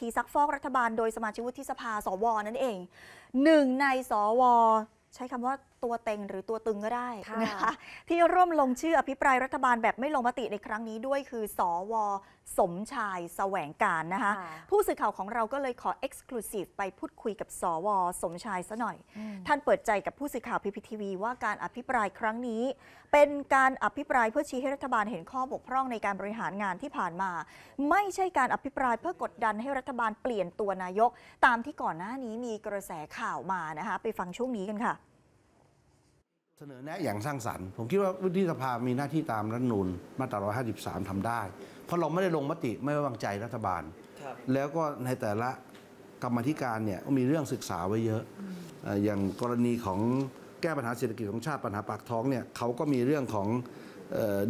ทีซักฟอกรัฐบาลโดยสมาชิกวุฒิสภา สว นั่นเองหนึ่งในสว ใช้คำว่าตัวเต็งหรือตัวตึงก็ได้นะคะ ที่ร่วมลงชื่ออภิปรายรัฐบาลแบบไม่ลงมติในครั้งนี้ด้วยคือ สวสมชายแสวงการนะคะ ผู้สื่อข่าวของเราก็เลยขอเอกซ์คลูซีฟไปพูดคุยกับ สว สมชายซะหน่อย ท่านเปิดใจกับผู้สื่อข่าวพีพีทีวีว่าการอภิปรายครั้งนี้ เป็นการอภิปรายเพื่อชี้ให้รัฐบาลเห็นข้อบกพร่องในการบริหารงานที่ผ่านมา ไม่ใช่การอภิปรายเพื่อกดดันให้รัฐบาลเปลี่ยนตัวนายกตามที่ก่อนหน้านี้มีกระแสข่าวมานะคะไปฟังช่วงนี้กันค่ะเสนอแนะอย่างสร้างสรรค์ผมคิดว่าวุฒิสภามีหน้าที่ตามรัฐนูลมาตรา153 ทำได้ เพราะเราไม่ได้ลงมติไม่ไว้วางใจรัฐบาล แล้วก็ในแต่ละกรรมธิการเนี่ยมีเรื่องศึกษาไว้เยอะ อย่างกรณีของแก้ปัญหาเศรษฐกิจของชาติปัญหาปากท้องเนี่ยเขาก็มีเรื่องของ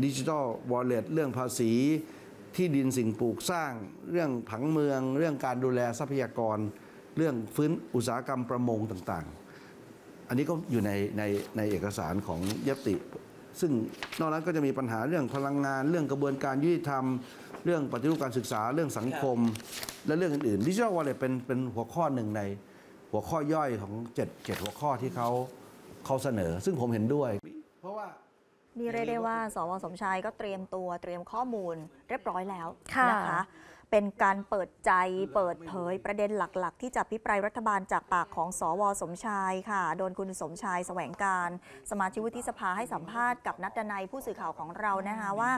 ดิจิทัลวอลเล็ตเรื่องภาษีที่ดินสิ่งปลูกสร้างเรื่องผังเมือง เรื่องการดูแลทรัพยากร เรื่องฟื้นอุตสาหกรรมประมงต่างๆอันนี้ก็อยู่ในในในเอกสารของยติ ซึ่งนอกนั้นก็จะมีปัญหาเรื่องพลังงาน เรื่องกระบวนการยุติธรรม เรื่องปฏิรูปการศึกษาเรื่องสังคมและเรื่องอื่นๆดิจิทัลวอลเล็ตเป็นเป็นหัวข้อหนึ่งในหัวข้อย่อยของเจ็ดหัวข้อที่เขาเขาเสนอ ซึ่งผมเห็นด้วย เพราะว่านี่เรียกได้ว่าสวสมชายก็เตรียมตัวเตรียมข้อมูลเรียบร้อยแล้วนะคะเป็นการเปิดใจเปิดเผยประเด็นหลัก ๆ ที่จะพิปรายรัฐบาลจากปากของ สวสมชายค่ะ โดนคุณสมชาย แสวงการสมาชิกวุฒิสภาให้สัมภาษณ์กับนัตนายผู้สื่อข่าวของเรานะคะว่า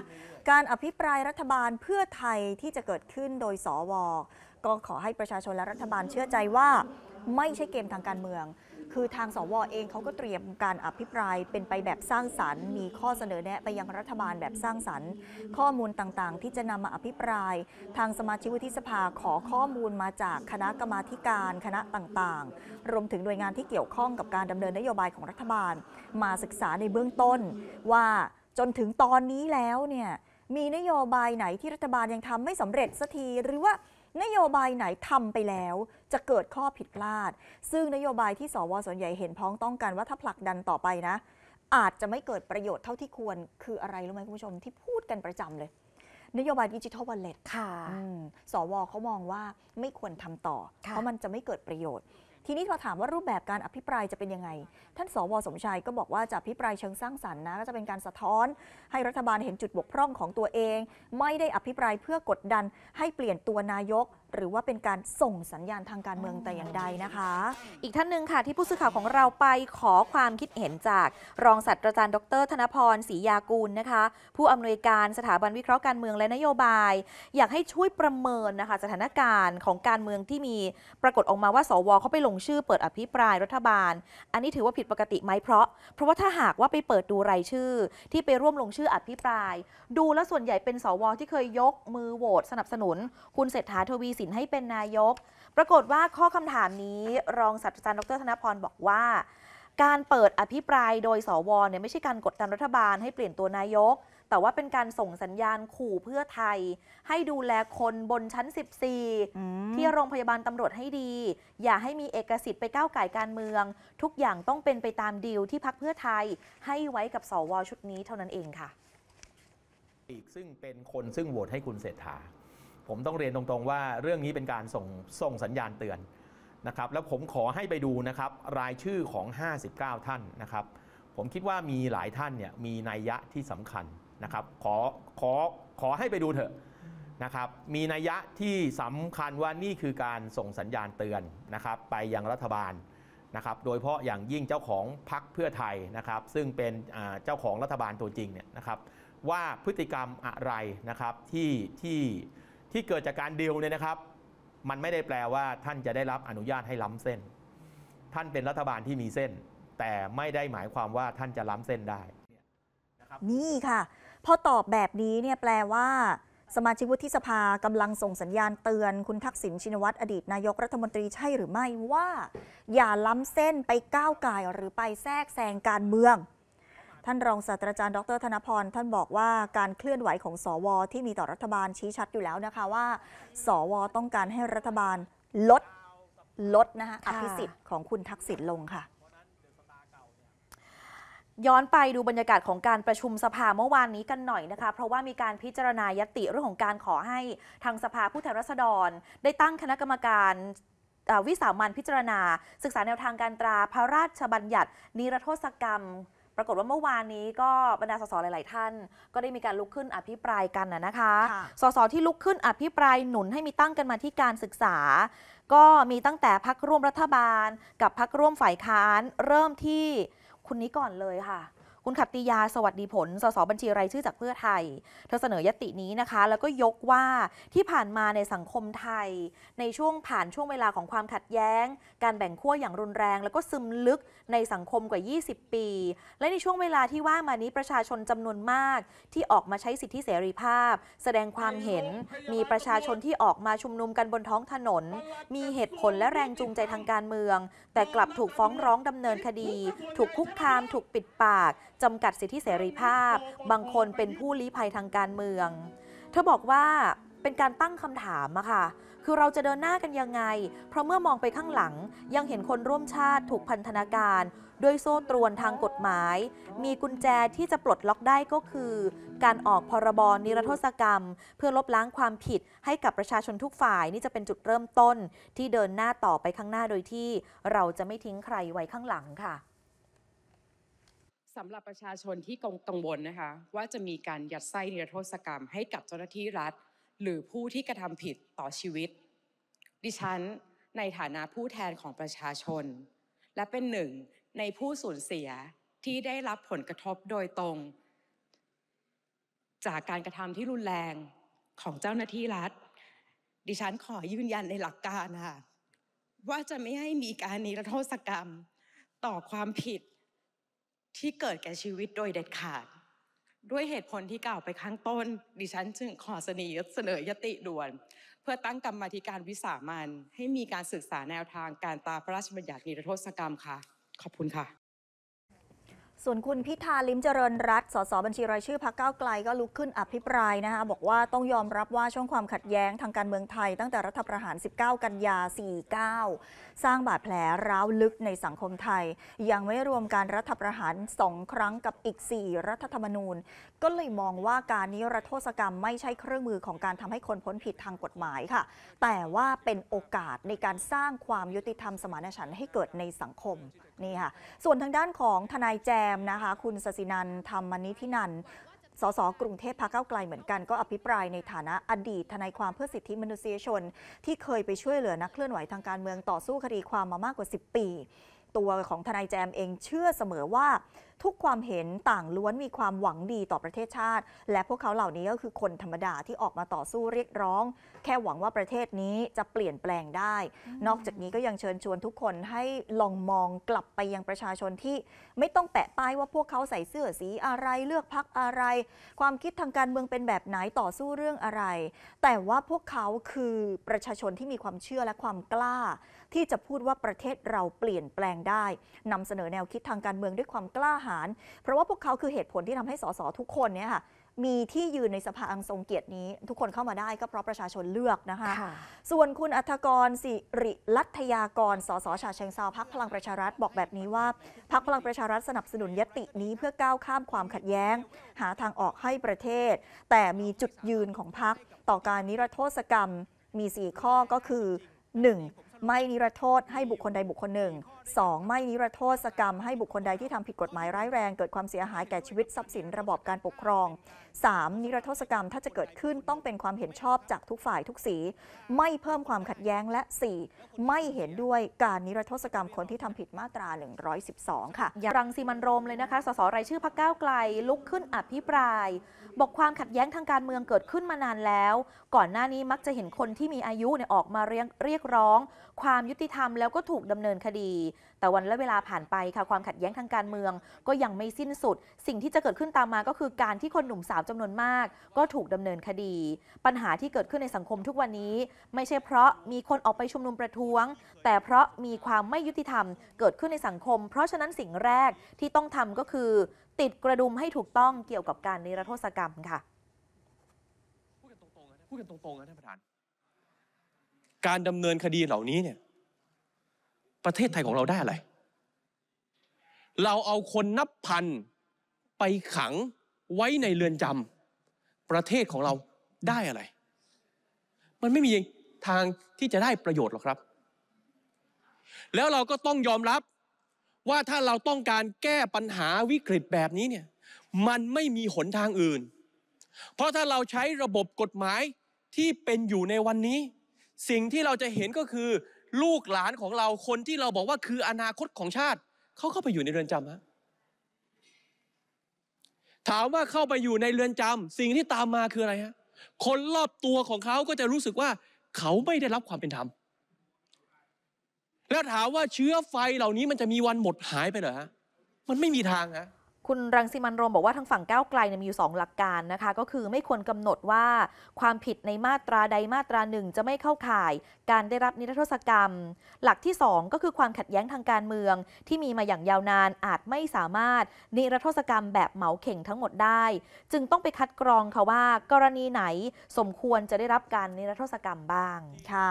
การอภิปรายรัฐบาลเพื่อไทยที่จะเกิดขึ้นโดยสวก็ขอให้ประชาชน และรัฐบาลเชื่อใจว่าไม่ใช่เกมทางการเมืองคือทางสวอเองเขาก็เตรียมการอภิปรายเป็นไปแบบสร้างสรรค์ มีข้อเสนอแนะไปยังรัฐบาลแบบสร้างสรรค์ ข้อมูลต่างๆที่จะนำมาอภิปราย ทางสมาชิกวุฒิสภาขอข้อมูลมาจากคณะกรรมาการ คณะต่างๆ รวมถึงหน่วยงานที่เกี่ยวข้องกับการดำเนินนโยบายของรัฐบาลมาศึกษาในเบื้องต้น ว่าจนถึงตอนนี้แล้วเนี่ยมีนโยบายไหนที่รัฐบาลยังทำไม่สำเร็จสักทีหรือว่านโยบายไหนทำไปแล้วจะเกิดข้อผิดพลาด ซึ่งนโยบายที่สวส่วนใหญ่เห็นพ้องต้องกันว่าถ้าผลักดันต่อไปนะ อาจจะไม่เกิดประโยชน์เท่าที่ควรคืออะไรรู้ไหมคุณผู้ชมที่พูดกันประจำเลย นโยบายดิจิทัลวอลเล็ตค่ะสวเขามองว่าไม่ควรทำต่อเพราะมันจะไม่เกิดประโยชน์ทีนี้เราถามว่ารูปแบบการอภิปรายจะเป็นยังไง ท่านสวสมชัยก็บอกว่าจะอภิปรายเชิงสร้างสรรค์นะ ก็จะเป็นการสะท้อนให้รัฐบาลเห็นจุดบกพร่องของตัวเอง ไม่ได้อภิปรายเพื่อกดดันให้เปลี่ยนตัวนายกหรือว่าเป็นการส่งสัญญาณทางการเมืองแต่อย่างใดนะคะ อีกท่านหนึ่งค่ะ ที่ผู้สื่อข่าวของเราไปขอความคิดเห็นจากรองศาสตราจารย์ ดร ธนพรศรียากูลนะคะ ผู้อำนวยการสถาบันวิเคราะห์การเมืองและนโยบาย อยากให้ช่วยประเมินนะคะสถานการณ์ของการเมืองที่มีปรากฏออกมาว่าสวเขาไปลงชื่อเปิดอภิปรายรัฐบาล อันนี้ถือว่าผิดปกติไหมเพราะ เพราะว่าถ้าหากว่าไปเปิดดูรายชื่อ ที่ไปร่วมลงชื่ออภิปราย ดูแล้วส่วนใหญ่เป็นสวที่เคยยกมือโหวตสนับสนุน คุณเศรษฐาทวีสินินให้เป็นนายก ปรากฏว่าข้อคำถามนี้ รองศาสตราจารย์ดรธนพรบอกว่า การเปิดอภิปรายโดยสวเนี่ยไม่ใช่การกดดันรัฐบาลให้เปลี่ยนตัวนายก แต่ว่าเป็นการส่งสัญญาณขู่เพื่อไทย ให้ดูแลคนบนชั้น 14 ที่โรงพยาบาลตำรวจให้ดี อย่าให้มีเอกสิทธิ์ไปก้าวไก่การเมือง ทุกอย่างต้องเป็นไปตามดีลที่พักเพื่อไทย ให้ไว้กับสวชุดนี้เท่านั้นเองค่ะ อีกซึ่งเป็นคนซึ่งโหวตให้คุณเศรษฐาผมต้องเรียนตรงๆว่าเรื่องนี้เป็นการส่งส่งสัญญาณเตือนนะครับ แล้วผมขอให้ไปดูนะครับรายชื่อของ 59 ท่านนะครับ ผมคิดว่ามีหลายท่านเนี่ยมีนัยยะที่สำคัญนะครับขอขอขอให้ไปดูเถอะนะครับมีนัยยะที่สำคัญว่านี่คือการส่งสัญญาณเตือนนะครับ ไปยังรัฐบาลนะครับโดยเฉพาะอย่างยิ่งเจ้าของพักเพื่อไทยนะครับ ซึ่งเป็นเจ้าของรัฐบาลตัวจริงเนี่ยนะครับ ว่าพฤติกรรมอะไรนะครับที่ที่ที่เกิดจากการดิวเนี่ยนะครับ มันไม่ได้แปลว่าท่านจะได้รับอนุญาตให้ล้ำเส้น ท่านเป็นรัฐบาลที่มีเส้น แต่ไม่ได้หมายความว่าท่านจะล้ำเส้นได้ นี่ค่ะ พอตอบแบบนี้เนี่ยแปลว่า สมาชิกวุฒิสภากำลังส่งสัญญาณเตือนคุณทักษิณชินวัตรอดีตนายกรัฐมนตรีใช่หรือไม่ว่า อย่าล้าเส้นไปก้าวไก่หรือไปแทรกแซงการเมืองท่านรองศาสตราจารย์ดรธนพรท่านบอกว่าการเคลื่อนไหวของสวที่มีต่อรัฐบาลชี้ชัดอยู่แล้วนะคะว่า สวต้องการให้รัฐบาลลดลดนะคะอภิสิทธิ์ของคุณทักษิณลงค่ะย้อนไปดูบรรยากาศของการประชุมสภาเมื่อวานนี้กันหน่อยนะคะเพราะว่ามีการพิจารณายติเรื่องของการขอให้ทางสภาผู้แทนราษฎร ได้ตั้งคณะกรรมการวิสามันพิจารณา ศึกษาแนวทางการตราพระราชบัญญัตินิรโทษกรรมปรากฏว่าเมื่อวานนี้ก็บรรดาสสหลายๆ ท่านก็ได้มีการลุกขึ้นอภิปรายกันนะคะ สสที่ลุกขึ้นอภิปรายหนุนให้มีตั้งกันมาที่การศึกษา ก็มีตั้งแต่พักร่วมรัฐบาล กับพักร่วมฝ่ายค้านเริ่มที่คุณนี้ก่อนเลยค่ะคุณขัตติยาสวัสดีผลสสบัญชี ราย ชื่อจากเพื่อไทย เธอเสนอยตินี้นะคะ แล้วก็ยกว่าที่ผ่านมาในสังคมไทย ในช่วงผ่านช่วงเวลาของความขัดแย้ง การแบ่งขั้วอย่างรุนแรง แล้วก็ซึมลึกในสังคมกว่า 20 ปี และในช่วงเวลาที่ว่ามานี้ประชาชนจำนวนมากที่ออกมาใช้สิทธิเสรีภาพ แสดงความเห็น มีประชาชนที่ออกมาชุมนุมกันบนท้องถนน มีเหตุผลและแรงจูงใจทางการเมือง แต่กลับถูกฟ้องร้องดำเนินคดี ถูกคุกคาม ถูกปิดปากจำกัดสิทธิเสรีภาพ บางคนเป็นผู้ลี้ภัยทางการเมือง เธอบอกว่าเป็นการตั้งคำถามอะค่ะ คือเราจะเดินหน้ากันยังไง เพราะเมื่อมองไปข้างหลังยังเห็นคนร่วมชาติถูกพันธนาการด้วยโซ่ตรวนทางกฎหมาย มีกุญแจที่จะปลดล็อกได้ก็คือ การออกพรบรนิรโทษกรรม เพื่อลบล้างความผิดให้กับประชาชนทุกฝ่ายนี่จะเป็นจุดเริ่มต้นที่เดินหน้าต่อไปข้างหน้าโดยที่ เราจะไม่ทิ้งใครไว้ข้างหลังค่ะสำหรับประชาชนที่กังวลนะคะว่าจะมีการยัดไส้นิรโทษกรรม ให้กับเจ้าหน้าที่รัฐ หรือผู้ที่กระทำผิดต่อชีวิต ดิฉันในฐานะผู้แทนของประชาชน และเป็นหนึ่งในผู้สูญเสียที่ได้รับผลกระทบโดยตรง จากการกระทำที่รุนแรงของเจ้าหน้าที่รัฐ ดิฉันขอยืนยันในหลักการค่ะว่าจะไม่ให้มีการนิรโทษกรรมต่อความผิดที่เกิดแก่ชีวิตโดยเด็ดขาดด้วยเหตุผลที่กล่าวไปข้างต้น ดิฉันจึงขอเสนอเสนอยติด่วน เพื่อตั้งกรรมธิการวิสามันให้มีการศึกษาแนวทางการตาพระราชบัญญัตินิรโทษกรรมค่ะ ขอบคุณค่ะส่วนคุณพิธาลิมเจริญรัตสสบัญชีรายชื่อพักเก้าไกลก็ลุกขึ้นอภิปรายนะคะบอกว่าต้องยอมรับว่าช่วงความขัดแย้งทางการเมืองไทยตั้งแต่รัฐประหาร 19 กันยา 49 สร้างบาดแผลร้าวลึกในสังคมไทย ยังไม่รวมการรัฐประหาร 2 ครั้งกับอีก 4 รัฐธรรมนูญ ก็เลยมองว่าการนิรโทษกรรมไม่ใช่เครื่องมือของการทำให้คนพ้นผิดทางกฎหมายค่ะ แต่ว่าเป็นโอกาสในการสร้างความยุติธรรมสมานฉันท์ให้เกิดในสังคมนี่ค่ะ ส่วนทางด้านของทนายแจมนะคะ คุณสศินันธรรมนิธินันสสกรุงเทพพักเก้าไกลเหมือนกันก็อภิปรายในฐานะอดีต ทนายความเพื่อสิทธิมนุษยชนที่เคยไปช่วยเหลือนักเคลื่อนไหวทางการเมืองต่อสู้คดีความมามากกว่า 10 ปี ตัวของทนายแจมเองเชื่อเสมอว่าทุกความเห็นต่างล้วนมีความหวังดีต่อประเทศชาติ และพวกเขาเหล่านี้ก็คือคนธรรมดาที่ออกมาต่อสู้เรียกร้อง แค่หวังว่าประเทศนี้จะเปลี่ยนแปลงได้ นอกจากนี้ก็ยังเชิญชวนทุกคนให้ลองมองกลับไปยังประชาชนที่ไม่ต้องแปะป้าย ว่าพวกเขาใส่เสื้อสีอะไรเลือกพักอะไร ความคิดทางการเมืองเป็นแบบไหนต่อสู้เรื่องอะไร แต่ว่าพวกเขาคือประชาชนที่มีความเชื่อและความกล้า ที่จะพูดว่าประเทศเราเปลี่ยนแปลงได้นำเสนอแนวคิดทางการเมืองด้วยความกล้าหารเพราะว่าพวกเขาคือเหตุผลที่ทำให้สสทุกคนเนี่ยค่ะมีที่ยืนในสภาอังทรงเกียรตินี้ ทุกคนเข้ามาได้ก็เพราะประชาชนเลือกนะคะคะส่วนคุณอัธกรสิริลัตยากรสสชาเชิงเซาพักพลังประชารัฐบอกแบบนี้ว่าพักพลังประชารัฐสนับสนุนยตินี้เพื่อก้าวข้ามความขัดแย้ง หาทางออกให้ประเทศ แต่มีจุดยืนของพักต่อการนิรโทษกรรมมี 4 ข้อก็คือ 1. ไม่นิรโทษให้บุคคลใดบุคคลหนึ่ง 2. ไม่นิรโทษกรรมให้บุคคลใดที่ทำผิดกฎหมายร้ายแรง เกิดความเสียหายแก่ชีวิตทรัพย์สินระบอบการปกครอง 3. นิรโทษกรรมถ้าจะเกิดขึ้นต้องเป็นความเห็นชอบจากทุกฝ่ายทุกสี ไม่เพิ่มความขัดแย้งและ 4. ไม่เห็นด้วยการนิรโทษกรรมคนที่ทำผิดมาตรา 112 ค่ะรังสีมันโรมเลยนะคะ สสรายชื่อพักก้าวไกล ลุกขึ้นอภิปรายบอกความขัดแย้งทางการเมืองเกิดขึ้นมานานแล้ว ก่อนหน้านี้มักจะเห็นคนที่มีอายุเนี่ยออกมาเรียกร้อง ความยุติธรรมแล้วก็ถูกดำเนินคดีแต่วันและเวลาผ่านไป ค่ะความขัดแย้งทางการเมือง ก็ยังไม่สิ้นสุด สิ่งที่จะเกิดขึ้นตามมาก็คือการที่คนหนุ่มสาวจำนวนมาก ก็ถูกดำเนินคดี ปัญหาที่เกิดขึ้นในสังคมทุกวันนี้ ไม่ใช่เพราะมีคนออกไปชุมนุมประท้วง แต่เพราะมีความไม่ยุติธรรม เกิดขึ้นในสังคม เพราะฉะนั้นสิ่งแรกที่ต้องทำก็คือ ติดกระดุมให้ถูกต้องเกี่ยวกับการนิรโทษกรรมค่ะพูดกันตรงๆนะท่านประธานการดำเนินคดีเหล่านี้เนี่ยประเทศไทยของเราได้อะไร เราเอาคนนับพันไปขังไว้ในเรือนจำ ประเทศของเราได้อะไร มันไม่มีทางที่จะได้ประโยชน์หรอกครับ แล้วเราก็ต้องยอมรับว่าถ้าเราต้องการแก้ปัญหาวิกฤตแบบนี้เนี่ย มันไม่มีหนทางอื่น เพราะถ้าเราใช้ระบบกฎหมายที่เป็นอยู่ในวันนี้ สิ่งที่เราจะเห็นก็คือลูกหลานของเราคนที่เราบอกว่าคืออนาคตของชาติ เขาเข้าไปอยู่ในเรือนจำฮะถามว่าเข้าไปอยู่ในเรือนจำสิ่งที่ตามมาคืออะไรฮะคนรอบตัวของเขาก็จะรู้สึกว่า เขาไม่ได้รับความเป็นธรรม แล้วถามว่าเชื้อไฟเหล่านี้มันจะมีวันหมดหายไปเหรอฮะมันไม่มีทางฮะคุณรังสิมันโรมบอกว่าทางฝั่งก้าวไกลมีอยู่ 2 หลักการนะคะ ก็คือไม่ควรกำหนดว่า ความผิดในมาตราใดมาตราหนึ่ง จะไม่เข้าข่ายการได้รับนิรโทษกรรม หลักที่ 2 ก็คือความขัดแย้งทางการเมือง ที่มีมาอย่างยาวนานอาจไม่สามารถนิรโทษกรรมแบบเหมาเข่งทั้งหมดได้ จึงต้องไปคัดกรองค่ะว่า กรณีไหนสมควรจะได้รับการนิรโทษกรรมบ้างค่ะ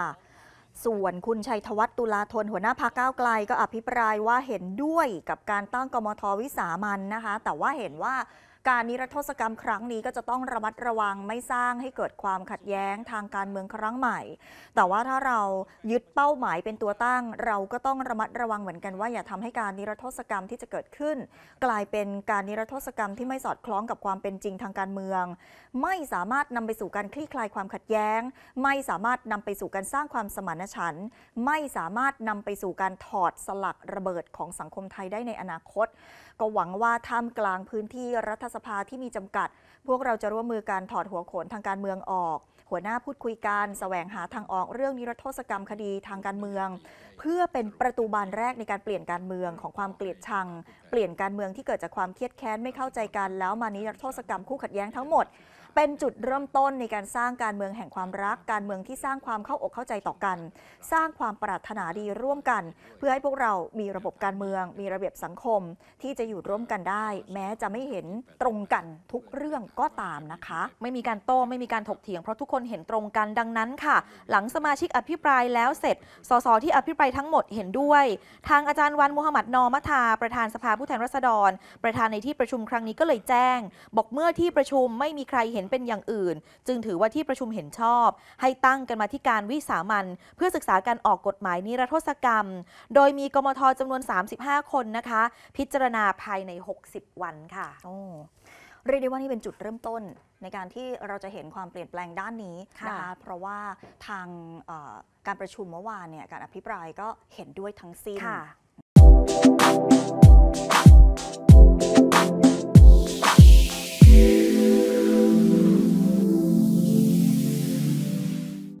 ส่วนคุณชัยธวัฒน์ตุลาธน หัวหน้าพักเก้าไกลก็อภิปรายว่าเห็นด้วยกับการตั้งกมทวิสามันนะคะ แต่ว่าเห็นว่าการนิรโทษกรรมครั้งนี้ก็จะต้องระมัดระวังไม่สร้างให้เกิดความขัดแย้งทางการเมืองครั้งใหม่ แต่ว่าถ้าเรายึดเป้าหมายเป็นตัวตั้ง เราก็ต้องระมัดระวังเหมือนกัน ว่าอย่าทำให้การนิรโทษกรรมที่จะเกิดขึ้น กลายเป็นการนิรโทษกรรมที่ไม่สอดคล้องกับความเป็นจริงทางการเมือง ไม่สามารถนำไปสู่การคลี่คลายความขัดแย้ง ไม่สามารถนำไปสู่การสร้างความสมานฉันท์ไม่สามารถนำไปสู่การถอดสลักระเบิดของสังคมไทยได้ในอนาคตก็หวังว่าท่ามกลางพื้นที่รัฐสภาที่มีจำกัด พวกเราจะร่วมมือการถอดหัวโขนทางการเมืองออก หัวหน้าพูดคุยการ แสวงหาทางออกเรื่องนิรโทษกรรมคดีทางการเมือง เพื่อเป็นประตูบานแรกในการเปลี่ยนการเมืองของความเกลียดชัง เปลี่ยนการเมืองที่เกิดจากความเครียดแค้นไม่เข้าใจกัน แล้วมานิรโทษกรรมคู่ขัดแย้งทั้งหมดเป็นจุดเริ่มต้นในการสร้างการเมืองแห่งความรัก การเมืองที่สร้างความเข้าอกเข้าใจต่อกัน สร้างความปรารถนาดีร่วมกัน เพื่อให้พวกเรามีระบบการเมือง มีระเบียบสังคมที่จะอยู่ร่วมกันได้ แม้จะไม่เห็นตรงกันทุกเรื่องก็ตามนะคะ ไม่มีการโต้ไม่มีการถกเถียง เพราะทุกคนเห็นตรงกันดังนั้นค่ะ หลังสมาชิกอภิปรายแล้วเสร็จ สสที่อภิปรายทั้งหมดเห็นด้วย ทางอาจารย์วันมูฮัมหมัดนอมัทาประธานสภาผู้แทนราษฎร ประธานในที่ประชุมครั้งนี้ก็เลยแจ้ง บอกเมื่อที่ประชุมไม่มีใครเห็นเป็นอย่างอื่นจึงถือว่าที่ประชุมเห็นชอบ ให้ตั้งกันมาที่การวิสามันเพื่อศึกษาการออกกฎหมาย นิรโทษกรรม โดยมีกมทจำนวน 35 คนนะคะ พิจารณาภายใน 60 วันค่ะเรียกได้ว่านี่เป็นจุดเริ่มต้นในการที่เราจะเห็นความเปลี่ยนแปลงด้านนี้นะคะเพราะว่าทางการประชุมเมื่อวานเนี่ยการอภิปรายก็เห็นด้วยทั้งสิ้น